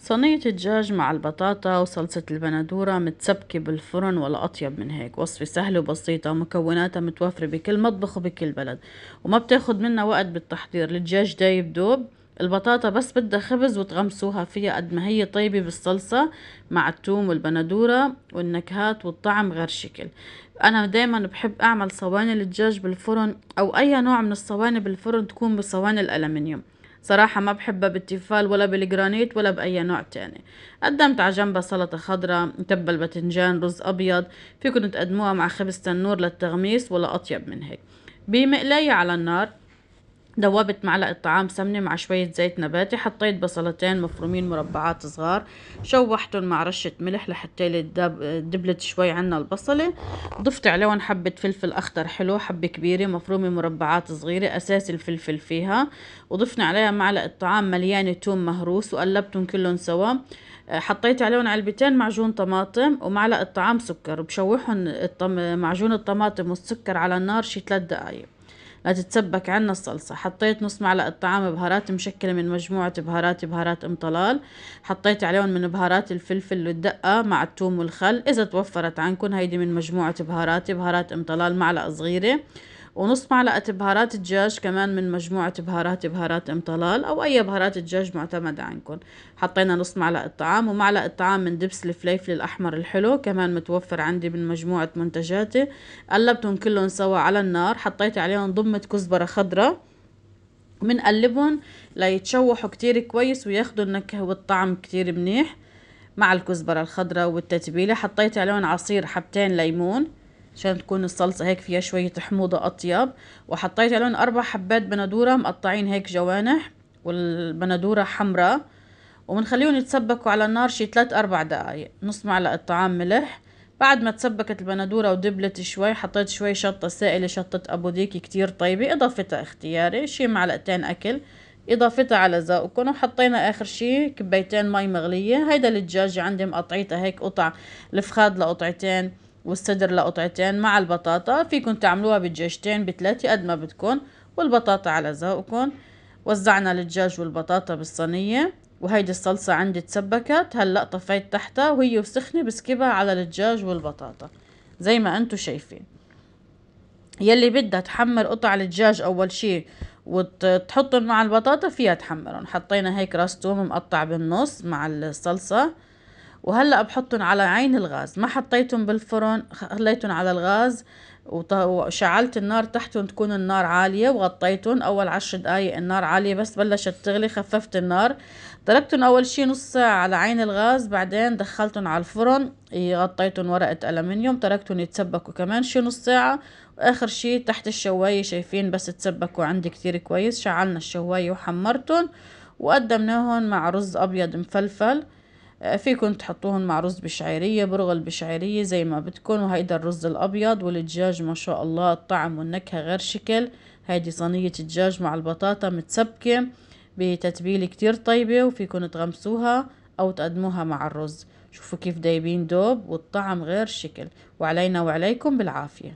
صينية الدجاج مع البطاطا وصلصة البندورة متسبكة بالفرن ولا أطيب من هيك وصفة سهلة وبسيطة ومكوناتها متوفرة بكل مطبخ وبكل بلد وما بتاخد منا وقت بالتحضير الدجاج دايب دوب البطاطا بس بدها خبز وتغمسوها فيها قد ما هي طيبة بالصلصة مع التوم والبندورة والنكهات والطعم غير شكل أنا دايما بحب أعمل صواني الدجاج بالفرن أو أي نوع من الصواني بالفرن تكون بصواني الألمنيوم صراحة ما بحبها بالتيفال ولا بالجرانيت ولا بأي نوع تاني قدمت على جنبها سلطة خضراء متبل باذنجان رز أبيض فيكن تقدموها مع خبز تنور للتغميس ولا أطيب من هيك بمقلاية على النار ذوبت معلقة طعام سمنة مع شوية زيت نباتي حطيت بصلتين مفرومين مربعات صغار شوحتهم مع رشة ملح لحتى دبلت شوي عنا البصلة ضفت عليهم حبة فلفل أخضر حلو حبة كبيرة مفرومة مربعات صغيرة أساس الفلفل فيها وضفنا عليها معلقة طعام مليانة توم مهروس وقلبتهم كلهم سوا آه، حطيت عليهم علبتين معجون طماطم ومعلقة طعام سكر وبشوحهم معجون الطماطم والسكر على النار شي 3 دقايق لتتسبك عنا الصلصة حطيت نص معلقة طعام بهارات مشكلة من مجموعة بهارات بهارات ام طلال حطيت عليهم من بهارات الفلفل والدقة مع التوم والخل إذا توفرت عندكم هيدي من مجموعة بهارات بهارات ام طلال معلقة صغيرة ونص معلقة بهارات الدجاج كمان من مجموعة بهارات بهارات ام طلال او اي بهارات دجاج معتمدة عندكم حطينا نص معلقة طعام ومعلقة طعام من دبس الفليفل الاحمر الحلو كمان متوفر عندي من مجموعة منتجاتي قلبتهم كلهم سوا على النار حطيت عليهم ضمة كزبرة خضراء بنقلبهم ليتشوحوا كتير كويس وياخدوا النكهة والطعم كتير منيح مع الكزبرة الخضراء والتتبيلة حطيت عليهم عصير حبتين ليمون عشان تكون الصلصة هيك فيها شوية حموضة أطيب وحطيت لهم أربع حبات بندورة مقطعين هيك جوانح والبندورة حمراء وبنخليهم يتسبكوا على النار شي 3 أربع دقايق نص معلقة طعام ملح بعد ما تسبكت البندورة ودبلت شوي حطيت شوي شطة سائلة شطة أبو ديكي كتير طيبة إضافتها اختياري شي معلقتين أكل إضافتها على ذوقكم وحطينا آخر شي كبيتين مي مغلية هيدا الدجاجة عندي مقطعيتها هيك قطع الفخاد لقطعتين والصدر لقطعتين مع البطاطا فيكم تعملوها بالجيشتين بثلاثة قد ما بدكم والبطاطا على ذوقكم وزعنا الدجاج والبطاطا بالصينية وهيدي الصلصة عندي تسبكت هلأ طفيت تحتها وهي وسخنة بسكبها على الدجاج والبطاطا زي ما انتو شايفين يلي بدها تحمر قطع الدجاج أول شي وتحطهم مع البطاطا فيها تحمرهم حطينا هيك راس توم مقطع بالنص مع الصلصة وهلا بحطهم على عين الغاز ما حطيتهم بالفرن خليتهم على الغاز وشعلت النار تحتهم تكون النار عالية وغطيتهم أول عشر دقايق النار عالية بس بلشت تغلي خففت النار تركتهم أول شي نص ساعة على عين الغاز بعدين دخلتهم على الفرن غطيتهم ورقة ألمنيوم تركتهم يتسبكوا كمان شي نص ساعة وآخر شي تحت الشواية شايفين بس تسبكوا عندي كتير كويس شعلنا الشواية وحمرتهم وقدمناهم مع رز أبيض مفلفل فيكن تحطوهن مع رز بشعيرية برغل بشعيرية زي ما بدكم وهيدا الرز الأبيض والدجاج ما شاء الله الطعم والنكهة غير شكل هيدي صينية الدجاج مع البطاطا متسبكة بتتبيلة كتير طيبة وفيكن تغمسوها أو تقدموها مع الرز شوفوا كيف دايبين دوب والطعم غير شكل وعلينا وعليكم بالعافية